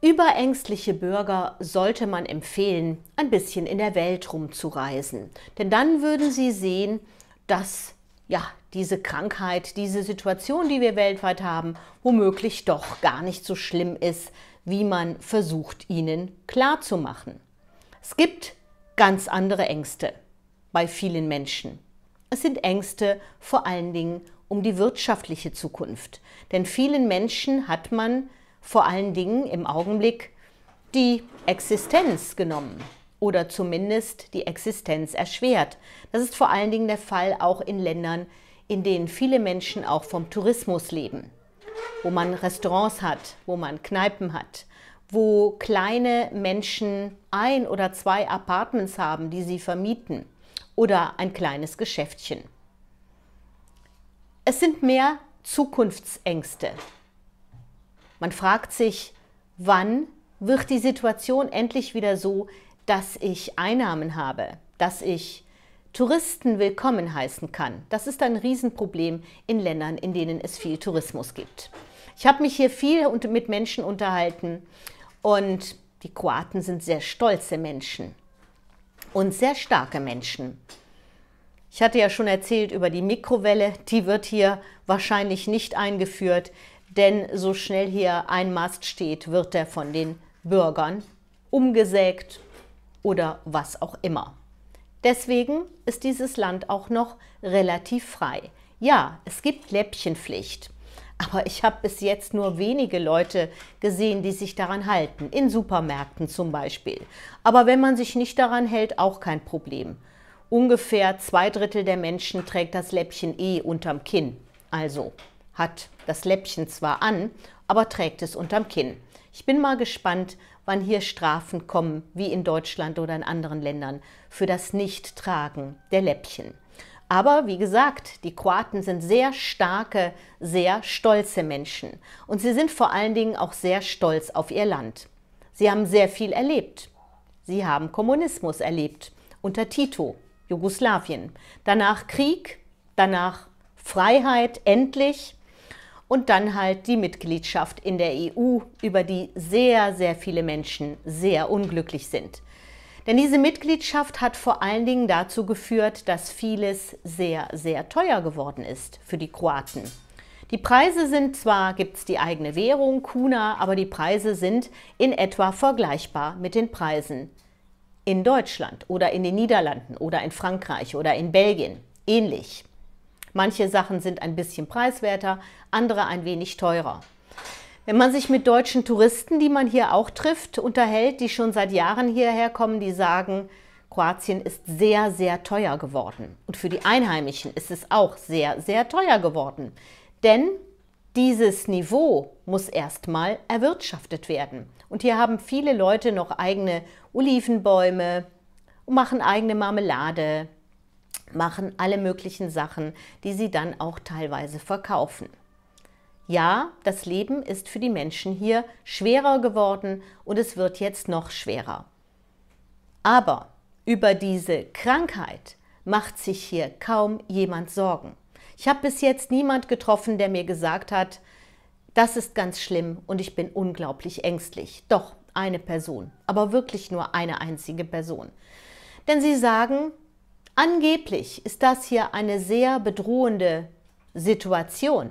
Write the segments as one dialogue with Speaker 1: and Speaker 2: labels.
Speaker 1: Überängstliche Bürger sollte man empfehlen, ein bisschen in der Welt rumzureisen. Denn dann würden sie sehen, dass ja, diese Krankheit, diese Situation, die wir weltweit haben, womöglich doch gar nicht so schlimm ist, wie man versucht, ihnen klarzumachen. Es gibt ganz andere Ängste bei vielen Menschen. Es sind Ängste vor allen Dingen um die wirtschaftliche Zukunft. Denn vielen Menschen hat man vor allen Dingen im Augenblick die Existenz genommen oder zumindest die Existenz erschwert. Das ist vor allen Dingen der Fall auch in Ländern, in denen viele Menschen auch vom Tourismus leben, wo man Restaurants hat, wo man Kneipen hat, wo kleine Menschen ein oder zwei Apartments haben, die sie vermieten oder ein kleines Geschäftchen. Es sind mehr Zukunftsängste, man fragt sich, wann wird die Situation endlich wieder so, dass ich Einnahmen habe, dass ich Touristen willkommen heißen kann. Das ist ein Riesenproblem in Ländern, in denen es viel Tourismus gibt. Ich habe mich hier viel mit Menschen unterhalten und die Kroaten sind sehr stolze Menschen und sehr starke Menschen. Ich hatte ja schon erzählt über die Mikrowelle, die wird hier wahrscheinlich nicht eingeführt denn so schnell hier ein Mast steht, wird er von den Bürgern umgesägt oder was auch immer. Deswegen ist dieses Land auch noch relativ frei. Ja, es gibt Läppchenpflicht, aber ich habe bis jetzt nur wenige Leute gesehen, die sich daran halten, in Supermärkten zum Beispiel. Aber wenn man sich nicht daran hält, auch kein Problem. Ungefähr zwei Drittel der Menschen trägt das Läppchen eh unterm Kinn. Also hat das Läppchen zwar an, aber trägt es unterm Kinn. Ich bin mal gespannt, wann hier Strafen kommen, wie in Deutschland oder in anderen Ländern, für das Nichttragen der Läppchen. Aber wie gesagt, die Kroaten sind sehr starke, sehr stolze Menschen. Und sie sind vor allen Dingen auch sehr stolz auf ihr Land. Sie haben sehr viel erlebt. Sie haben Kommunismus erlebt unter Tito, Jugoslawien. Danach Krieg, danach Freiheit, endlich und dann halt die Mitgliedschaft in der EU, über die sehr, sehr viele Menschen sehr unglücklich sind. Denn diese Mitgliedschaft hat vor allen Dingen dazu geführt, dass vieles sehr, sehr teuer geworden ist für die Kroaten. Die Preise sind zwar, gibt es die eigene Währung, Kuna, aber die Preise sind in etwa vergleichbar mit den Preisen in Deutschland oder in den Niederlanden oder in Frankreich oder in Belgien. Ähnlich. Manche Sachen sind ein bisschen preiswerter, andere ein wenig teurer. Wenn man sich mit deutschen Touristen, die man hier auch trifft, unterhält, die schon seit Jahren hierher kommen, die sagen, Kroatien ist sehr, sehr teuer geworden. Und für die Einheimischen ist es auch sehr, sehr teuer geworden. Denn dieses Niveau muss erstmal erwirtschaftet werden. Und hier haben viele Leute noch eigene Olivenbäume und machen eigene Marmelade, machen alle möglichen Sachen, die sie dann auch teilweise verkaufen. Ja, das Leben ist für die Menschen hier schwerer geworden und es wird jetzt noch schwerer. Aber über diese Krankheit macht sich hier kaum jemand Sorgen. Ich habe bis jetzt niemand getroffen, der mir gesagt hat, das ist ganz schlimm und ich bin unglaublich ängstlich. Doch eine Person, aber wirklich nur eine einzige Person. Denn sie sagen, Angeblich ist das hier eine sehr bedrohende Situation.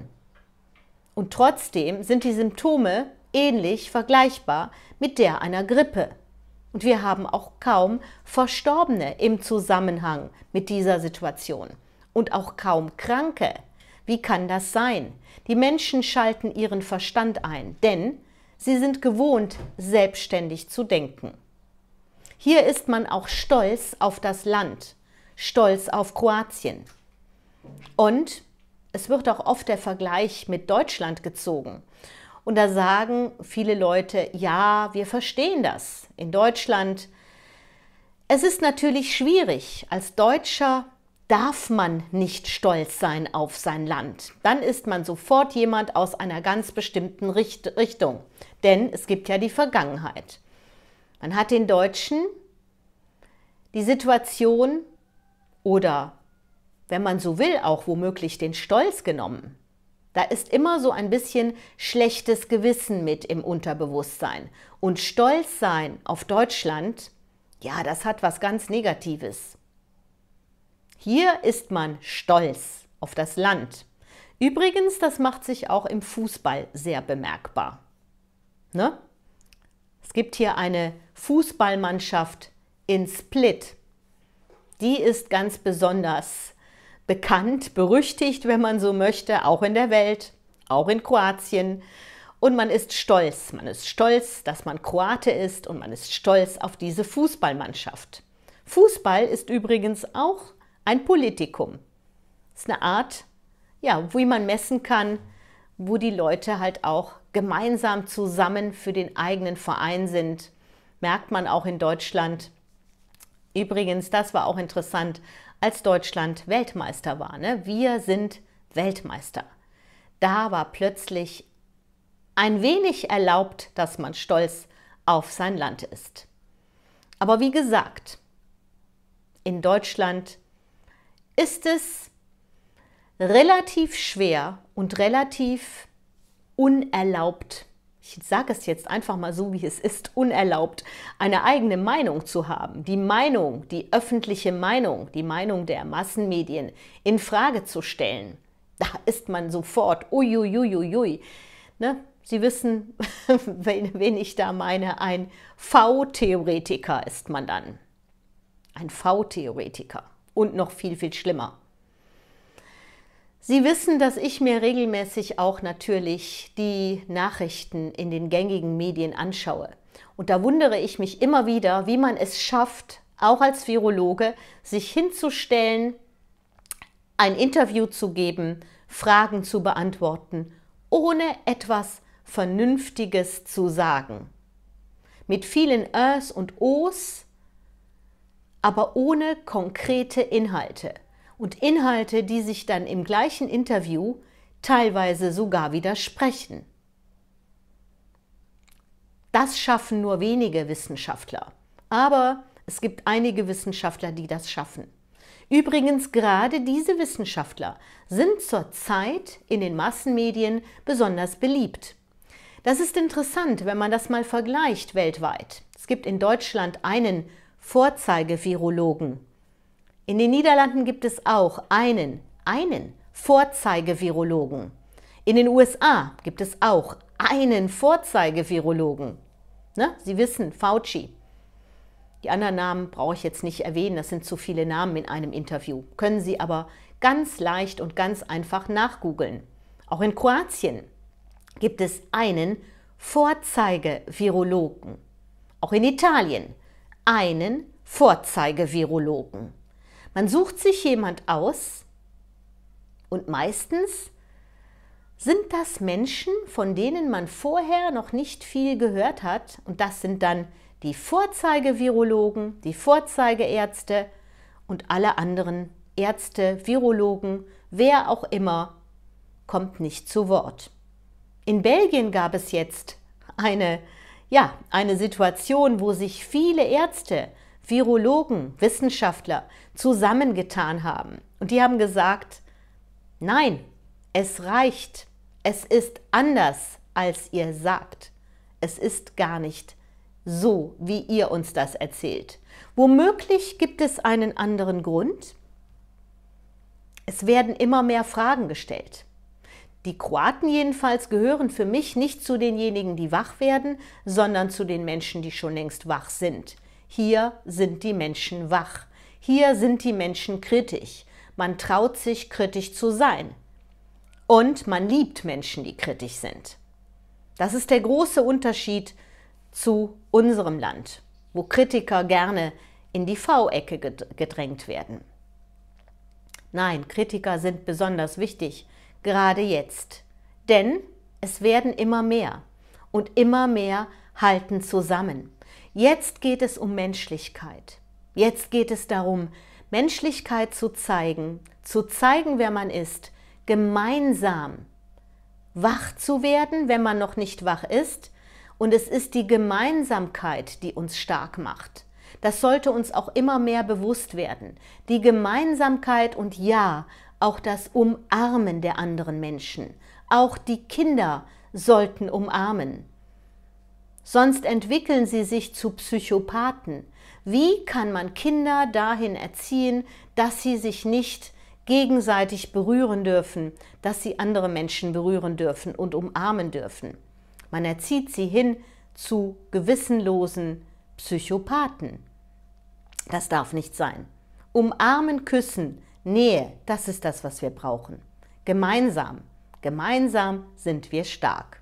Speaker 1: Und trotzdem sind die Symptome ähnlich vergleichbar mit der einer Grippe. Und wir haben auch kaum Verstorbene im Zusammenhang mit dieser Situation und auch kaum Kranke. Wie kann das sein? Die Menschen schalten ihren Verstand ein, denn sie sind gewohnt, selbstständig zu denken. Hier ist man auch stolz auf das Land stolz auf Kroatien. Und es wird auch oft der Vergleich mit Deutschland gezogen. Und da sagen viele Leute, ja, wir verstehen das in Deutschland. Es ist natürlich schwierig. Als Deutscher darf man nicht stolz sein auf sein Land. Dann ist man sofort jemand aus einer ganz bestimmten Richt Richtung. Denn es gibt ja die Vergangenheit. Man hat den Deutschen die Situation, oder wenn man so will, auch womöglich den Stolz genommen. Da ist immer so ein bisschen schlechtes Gewissen mit im Unterbewusstsein. Und stolz sein auf Deutschland, ja, das hat was ganz Negatives. Hier ist man stolz auf das Land. Übrigens, das macht sich auch im Fußball sehr bemerkbar. Ne? Es gibt hier eine Fußballmannschaft in Split die ist ganz besonders bekannt, berüchtigt, wenn man so möchte, auch in der Welt, auch in Kroatien. Und man ist stolz. Man ist stolz, dass man Kroate ist und man ist stolz auf diese Fußballmannschaft. Fußball ist übrigens auch ein Politikum. Ist eine Art, ja, wie man messen kann, wo die Leute halt auch gemeinsam zusammen für den eigenen Verein sind. Merkt man auch in Deutschland, Übrigens, das war auch interessant, als Deutschland Weltmeister war. Ne? Wir sind Weltmeister. Da war plötzlich ein wenig erlaubt, dass man stolz auf sein Land ist. Aber wie gesagt, in Deutschland ist es relativ schwer und relativ unerlaubt, ich sage es jetzt einfach mal so, wie es ist, unerlaubt, eine eigene Meinung zu haben, die Meinung, die öffentliche Meinung, die Meinung der Massenmedien in Frage zu stellen, da ist man sofort uiuiuiui. Ne? Sie wissen, wen, wen ich da meine, ein V-Theoretiker ist man dann. Ein V-Theoretiker und noch viel, viel schlimmer. Sie wissen, dass ich mir regelmäßig auch natürlich die Nachrichten in den gängigen Medien anschaue. Und da wundere ich mich immer wieder, wie man es schafft, auch als Virologe, sich hinzustellen, ein Interview zu geben, Fragen zu beantworten, ohne etwas Vernünftiges zu sagen. Mit vielen Ös und Os, aber ohne konkrete Inhalte und Inhalte, die sich dann im gleichen Interview teilweise sogar widersprechen. Das schaffen nur wenige Wissenschaftler, aber es gibt einige Wissenschaftler, die das schaffen. Übrigens, gerade diese Wissenschaftler sind zurzeit in den Massenmedien besonders beliebt. Das ist interessant, wenn man das mal vergleicht weltweit. Es gibt in Deutschland einen Vorzeigevirologen, in den Niederlanden gibt es auch einen, einen Vorzeigevirologen. In den USA gibt es auch einen Vorzeigevirologen. Ne? Sie wissen, Fauci. Die anderen Namen brauche ich jetzt nicht erwähnen, das sind zu viele Namen in einem Interview. Können Sie aber ganz leicht und ganz einfach nachgoogeln. Auch in Kroatien gibt es einen Vorzeigevirologen. Auch in Italien einen Vorzeigevirologen. Man sucht sich jemand aus und meistens sind das Menschen, von denen man vorher noch nicht viel gehört hat. Und das sind dann die Vorzeigevirologen, die Vorzeigeärzte und alle anderen Ärzte, Virologen, wer auch immer, kommt nicht zu Wort. In Belgien gab es jetzt eine, ja, eine Situation, wo sich viele Ärzte Virologen, Wissenschaftler zusammengetan haben. Und die haben gesagt, nein, es reicht. Es ist anders, als ihr sagt. Es ist gar nicht so, wie ihr uns das erzählt. Womöglich gibt es einen anderen Grund. Es werden immer mehr Fragen gestellt. Die Kroaten jedenfalls gehören für mich nicht zu denjenigen, die wach werden, sondern zu den Menschen, die schon längst wach sind. Hier sind die Menschen wach. Hier sind die Menschen kritisch. Man traut sich, kritisch zu sein. Und man liebt Menschen, die kritisch sind. Das ist der große Unterschied zu unserem Land, wo Kritiker gerne in die V-Ecke gedrängt werden. Nein, Kritiker sind besonders wichtig, gerade jetzt. Denn es werden immer mehr und immer mehr halten zusammen. Jetzt geht es um Menschlichkeit. Jetzt geht es darum, Menschlichkeit zu zeigen, zu zeigen, wer man ist, gemeinsam wach zu werden, wenn man noch nicht wach ist. Und es ist die Gemeinsamkeit, die uns stark macht. Das sollte uns auch immer mehr bewusst werden. Die Gemeinsamkeit und ja, auch das Umarmen der anderen Menschen. Auch die Kinder sollten umarmen sonst entwickeln sie sich zu Psychopathen. Wie kann man Kinder dahin erziehen, dass sie sich nicht gegenseitig berühren dürfen, dass sie andere Menschen berühren dürfen und umarmen dürfen? Man erzieht sie hin zu gewissenlosen Psychopathen. Das darf nicht sein. Umarmen, küssen, Nähe, das ist das, was wir brauchen. Gemeinsam, gemeinsam sind wir stark.